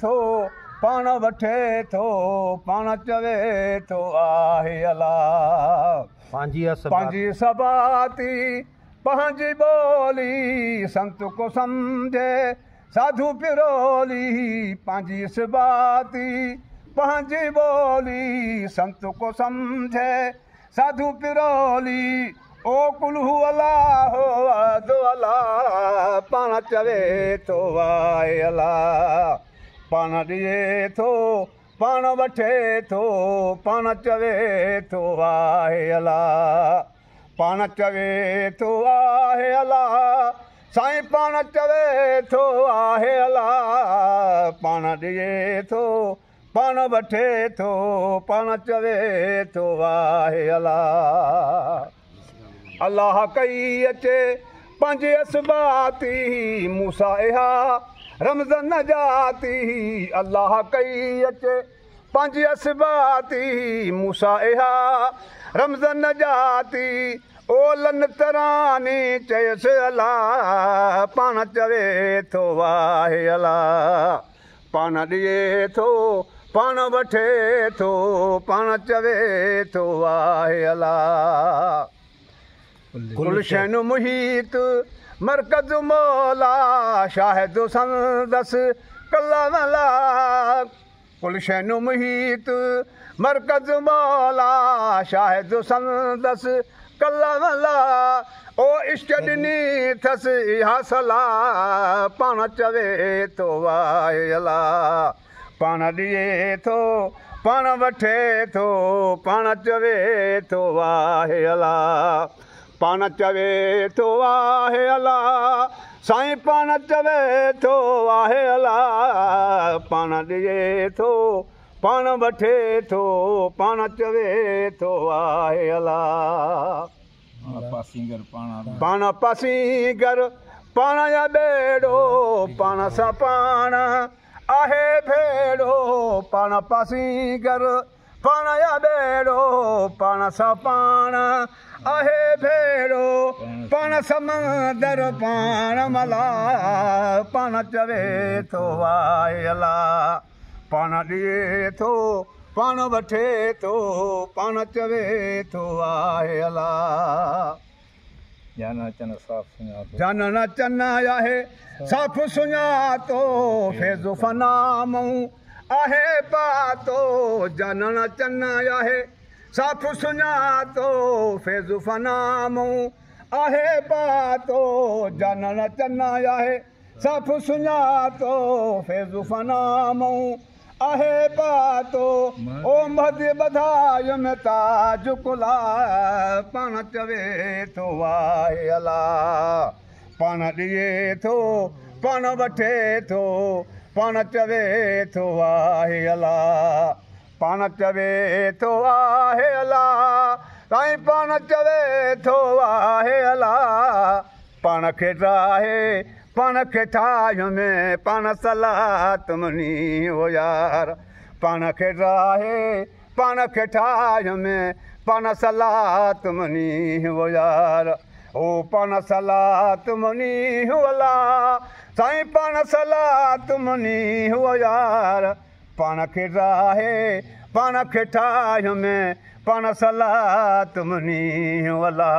थो पान वठे थो पान चवे थो आहे अला पांजी सबाती पांजी सबाती पांजी बोली संत को समझे साधु पिरोली पांजी सबाती पांजी बोली संत को समझे साधु पिरोली ओ कुलहू अलाह हो अदो अलाह पाण चवे तो आहे अलाह पाण ॾिए थो पाण वठे थो पाण चवे थो आहे अला पाण चवे थो आहे अला साईं पाण चवे थो आहे अला पाण ॾिए थो पाण वठे थो पाण चवे थो आहे अला अलाह कई अचे पंहिंजे असबाती मूंसां इहा रमज़न जाती अलाह कई अचे पंहिंजी मूसा इहा रमज़न जाती ओ लन तरानी चयसि अला पाण चवे थो वाहे अला पाण ॾिए थो पाण वठे थो पाण चवे थो वाहे अला गुलशन मुहित मरकज़ मोला शाहिजो समदसि कला मला कुल शेनु मही तूं मरकज़ मोला शाहिदो समदस कला माहओ इष्टॾिनी थस इहा हस पाण चवे اللہ پانا पाण ॾिए थो पाण वठे थो पाण चवे थो اللہ पाण चवे थो आहे अला साईं पाण चवे थो आहे अला पाण ॾिए थो पाण वठे थो पाण चवे थो आहे पाण पासीगरु पाणो पाण सां पाण आहे पाण पासीगरु पाण या पाण सां पाण आहे भेरो पाण समंदर पाण मला पाण चवे थो आयला पाण ॾिए थो पाण वठे थो पाण चवे थो चन आहे साफ़ सुञातो फनाम आहे पातो चन आहे साफ़ु सुञातो आहे पातो जानन चना सुञातो पाण चवे थो पाण ॾिए थो पाण वठे थो पाण चवे थो पाण चवे थो आहे अला साईं पाण चवे थो आहे अला पाण खे ठाहे पाण खे ठाहियूं में पाण सलाह तुमनी हो यार पाण खे ठाहे पाण खे ठाहियूं में पाण सलाह तुमनी हो यार ओ पाण सलाह तुमनी तुनी साईं पाण सलाह तुमनी हो यार पाण खे राहे, पाण खे ठाहियुमि पाण सलाह तुमनी वला